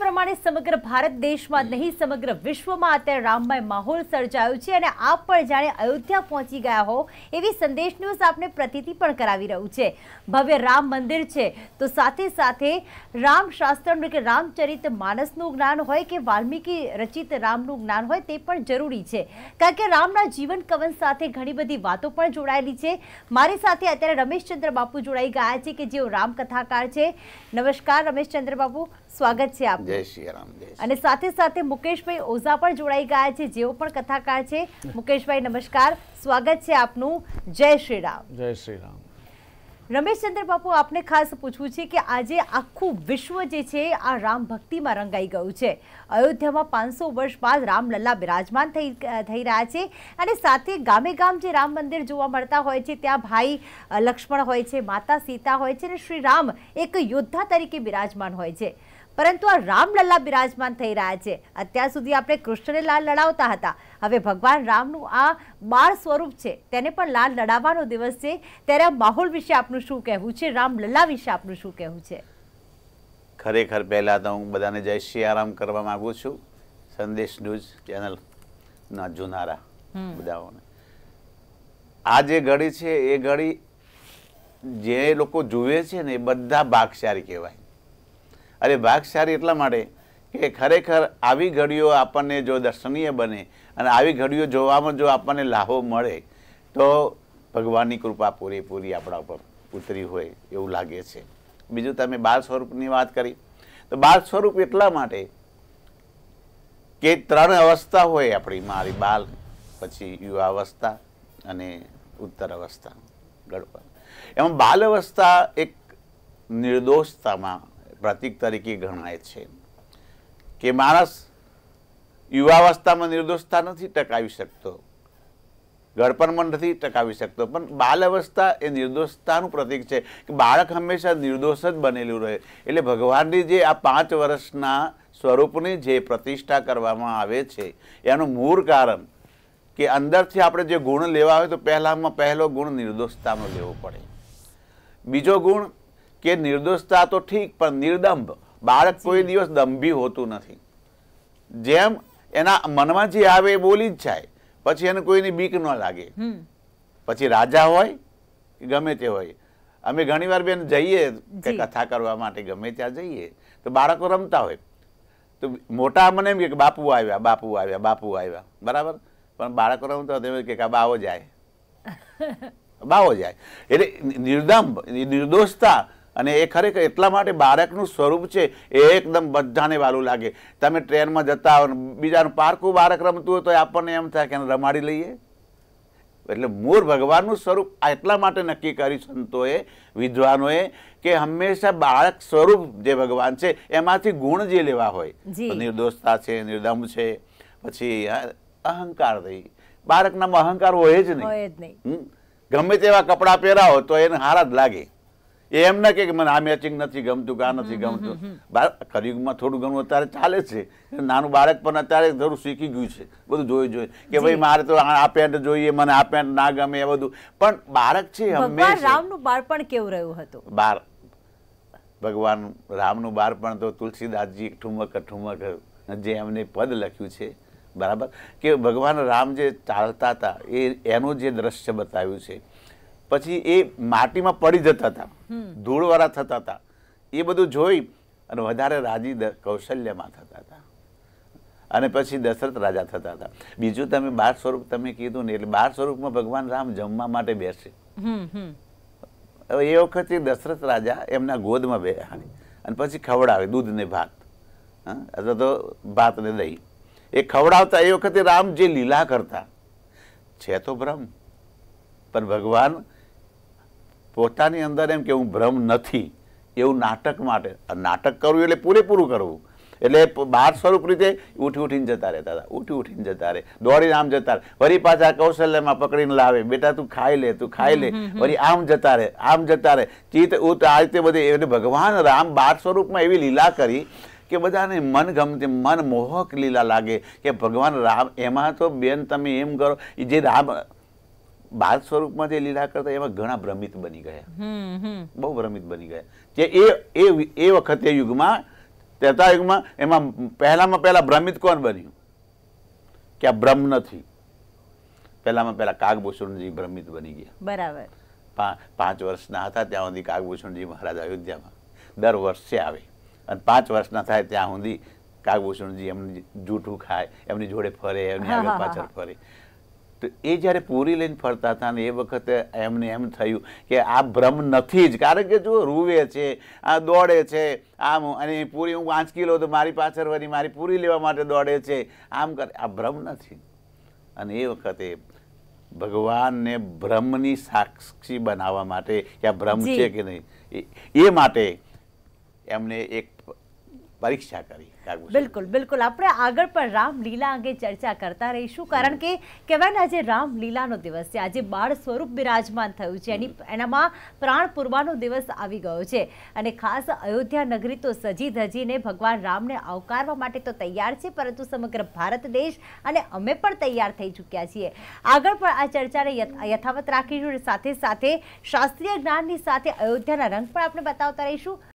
પ્રમાણે સમગ્ર ભારત દેશમાં નહીં સમગ્ર વિશ્વમાં અત્યારે રામમય માહોલ સર્જાયો છે અને આપ પણ જાણે અયોધ્યા પહોંચી ગયા હો એવી સંદેશ ન્યૂઝ આપને પ્રતિતિ પણ કરાવી રહ્યું છે ભવ્ય રામ મંદિર છે તો સાથે સાથે રામ શાસ્ત્રનું કે રામચરિત માનસનું જ્ઞાન હોય કે વાલ્મીકી રચિત રામનું જ્ઞાન હોય તે પણ જરૂરી છે કારણ કે રામના જીવન કવન સાથે ઘણી બધી વાતો પણ જોડાયેલી છે મારી સાથે અત્યારે રમેશચંદ્ર બાપુ જોડાઈ ગયા છે કે જેઓ રામકથાકાર છે નમસ્કાર રમેશચંદ્ર બાપુ સ્વાગત છે આપનું જય શ્રી રામ જય અને સાથે સાથે મુકેશભાઈ ઓઝા પણ જોડાઈ ગયા છે જેઓ પણ કથાકાર છે મુકેશભાઈ નમસ્કાર સ્વાગત છે આપનું જય શ્રી રામ જય શ્રી રામ રમેશચંદ્ર બાપુ આપને ખાસ પૂછવું છે કે આજે આખું વિશ્વ જે છે આ રામ ભક્તિમાં રંગાઈ ગયું છે અયોધ્યામાં પાંચસો વર્ષ બાદ રામલલ્લા બિરાજમાન થઈ થઈ રહ્યા છે અને સાથે ગામે ગામ જે રામ મંદિર જોવા મળતા હોય છે ત્યાં ભાઈ લક્ષ્મણ હોય છે માતા સીતા હોય છે અને શ્રી રામ એક યોદ્ધા તરીકે બિરાજમાન હોય છે પરંતુ આ રામલલ્લા બિરાજમાન થઈ રહ્યા છે અત્યાર સુધી આપણે કૃષ્ણને લાલ લડાવતા હતા હવે ભગવાન રામનું આ બાળ સ્વરૂપ છે તેને પણ લાલ લડાવવાનો દિવસ છે ત્યારે આ માહોલ વિશે આપનું શું કહેવું છે રામલલ્લા વિશે આપનું શું કહેવું છે ખરેખર પહેલાં તો હું બધાને જય શ્રી આરામ કરવા માગું છું સંદેશ ન્યૂઝ ચેનલના જુનારા બધાઓને આ જે ઘડી છે એ ઘડી જે લોકો જુએ છે ને એ બધા ભાગશાળી કહેવાય અરે ભાગશાળી એટલા માટે કે ખરેખર આવી ઘડીઓ આપણને જો દર્શનીય બને અને આવી ઘડીઓ જોવામાં જો આપણને લાહો મળે તો ભગવાનની કૃપા પૂરેપૂરી આપણા ઉપર ઉતરી હોય એવું લાગે છે બીજું તમે બાળ સ્વરૂપની વાત કરી તો બાળ સ્વરૂપ એટલા માટે કે ત્રણ અવસ્થા હોય આપણી મારી બાલ પછી યુવા અવસ્થા અને ઉત્તર અવસ્થા ગણપત એમાં બાલ અવસ્થા એક નિર્દોષતામાં પ્રતીક તરીકે ગણાય છે કે માણસ યુવાવસ્થામાં નિર્દોષતા નથી ટકાવી શકતો ગળપણમાં નથી ટકાવી શકતો પણ બાલ અવસ્થા એ નિર્દોષતાનું પ્રતીક છે કે બાળક હંમેશા નિર્દોષ જ બનેલું રહે એટલે ભગવાનની જે આ પાંચ વર્ષના સ્વરૂપની જે પ્રતિષ્ઠા કરવામાં આવે છે એનું મૂળ કારણ કે અંદરથી આપણે જે ગુણ લેવા હોય તો પહેલામાં પહેલો ગુણ નિર્દોષતાનો લેવો પડે બીજો ગુણ કે નિર્દોષતા તો ઠીક પણ નિર્દંભ બાળક કોઈ દિવસ દંભી હોતું નથી જેમ એના મનમાં જે આવે એ બોલી જ જાય પછી એને કોઈની બીક ન લાગે પછી રાજા હોય ગમે તે હોય અમે ઘણીવાર બેન જઈએ કે કથા કરવા માટે ગમે ત્યાં જઈએ તો બાળકો રમતા હોય તો મોટા મને એમ કે બાપુ આવ્યા બાપુ આવ્યા બાપુ આવ્યા બરાબર પણ બાળકો રમતા હોય કે બાવો જાય બાવો જાય એટલે નિર્દંભ નિર્દોષતા અને એ ખરેખર એટલા માટે બાળકનું સ્વરૂપ છે એ એકદમ બધાને વાલું લાગે તમે ટ્રેનમાં જતા હો બીજાનું પારકું બાળક રમતું હોય તો આપણને એમ થાય કે એને રમાડી લઈએ એટલે મૂળ ભગવાનનું સ્વરૂપ એટલા માટે નક્કી કર્યું સંતોએ વિદ્વાનોએ કે હંમેશા બાળક સ્વરૂપ જે ભગવાન છે એમાંથી ગુણ જે લેવા હોય નિર્દોષતા છે નિર્દમ છે પછી અહંકાર નહીં બાળકનામાં અહંકાર હોય જ નહીં ગમે તેવા કપડાં પહેરાવો તો એને હારા જ લાગે એ એમ ના કે મને આ મેચિંગ નથી ગમતું કે આ નથી ગમતું કરિયુગમાં થોડું ઘણું અત્યારે ચાલે છે નાનું બાળક પણ અત્યારે થોડું શીખી ગયું છે બધું જોયું જોયું કે ભાઈ મારે તો આ પેન્ટ જોઈએ મને આ પેન્ટ ના ગમે એ બધું પણ બાળક છે હંમેશા રામનું બાળપણ કેવું રહ્યું હતું બાર ભગવાન રામનું બાળપણ તો તુલસીદાસજી ઠુમક ઠુમક જે એમને પદ લખ્યું છે બરાબર કે ભગવાન રામ જે ચાલતા હતા એ એનું જે દ્રશ્ય બતાવ્યું છે પછી એ માટીમાં પડી જતા હતા ધૂળવાળા થતા હતા એ બધું જોઈ અને વધારે રાજી કૌશલ્યમાં થતા હતા અને પછી દશરથ રાજા થતા હતા બીજું તમે બાર સ્વરૂપ તમે કીધું ને એટલે બાર સ્વરૂપમાં ભગવાન રામ જમવા માટે બેસે એ વખતે દશરથ રાજા એમના ગોદમાં બે અને પછી ખવડાવે દૂધ ને ભાત અથવા તો ભાત ને દહીં એ ખવડાવતા એ વખતે રામ જે લીલા કરતા છે તો ભ્રમ પણ ભગવાન પોતાની અંદર એમ કે હું ભ્રમ નથી એવું નાટક માટે નાટક કરવું એટલે પૂરેપૂરું કરવું એટલે બાર સ્વરૂપ રીતે ઉઠી ઉઠીને જતા રહેતા હતા ઉઠી ઉઠીને જતા રહે દોડીને આમ જતા રહે વળી પાછા કૌશલ્યમાં પકડીને લાવે બેટા તું ખાઈ લે તું ખાઈ લે વળી આમ જતા રહે આમ જતા રહે ચિત્ત ઉત આ રીતે બધી એટલે ભગવાન રામ બાર સ્વરૂપમાં એવી લીલા કરી કે બધાને મન ગમતી મન મોહક લીલા લાગે કે ભગવાન રામ એમાં તો બેન તમે એમ કરો જે રામ બાળ સ્વરૂપમાં જે લીલા કરતા એમાં ઘણા ભ્રમિત બની ગયા બહુ ભ્રમિત બની ગયા જે એ એ વખતે યુગમાં ત્રેતા યુગમાં એમાં પહેલામાં પહેલા ભ્રમિત કોણ બન્યું કે આ બ્રહ્મ નથી પહેલામાં પહેલા કાગભૂષણજી ભ્રમિત બની ગયા બરાબર પાંચ વર્ષના હતા ત્યાં સુધી કાગભૂષણજી મહારાજ અયોધ્યામાં દર વર્ષે આવે અને પાંચ વર્ષના થાય ત્યાં સુધી કાગભૂષણજી એમની જૂઠું ખાય એમની જોડે ફરે એમની પાછળ ફરે તો એ જ્યારે પૂરી લઈને ફરતા હતા ને એ વખતે એમને એમ થયું કે આ ભ્રમ નથી જ કારણ કે જો રૂવે છે આ દોડે છે આમ અને પૂરી હું પાંચ કિલો તો મારી પાછળ વળી મારી પૂરી લેવા માટે દોડે છે આમ કરે આ ભ્રમ નથી અને એ વખતે ભગવાનને ભ્રમની સાક્ષી બનાવવા માટે કે આ ભ્રમ છે કે નહીં એ માટે એમને એક પરીક્ષા કરી બિલકુલ બિલકુલ આપણે આગળ પણ રામલીલા અંગે ચર્ચા કરતા રહીશું કારણ કે કહેવાય ને આજે રામલીલાનો દિવસ છે આજે બાળ સ્વરૂપ બિરાજમાન થયું છે એની એનામાં પ્રાણ પૂરવાનો દિવસ આવી ગયો છે અને ખાસ અયોધ્યા નગરી તો સજી ધજીને ભગવાન રામને આવકારવા માટે તો તૈયાર છે પરંતુ સમગ્ર ભારત દેશ અને અમે પણ તૈયાર થઈ ચૂક્યા છીએ આગળ પણ આ ચર્ચાને યથાવત રાખીશું સાથે સાથે શાસ્ત્રીય જ્ઞાનની સાથે અયોધ્યાના રંગ પણ આપણે બતાવતા રહીશું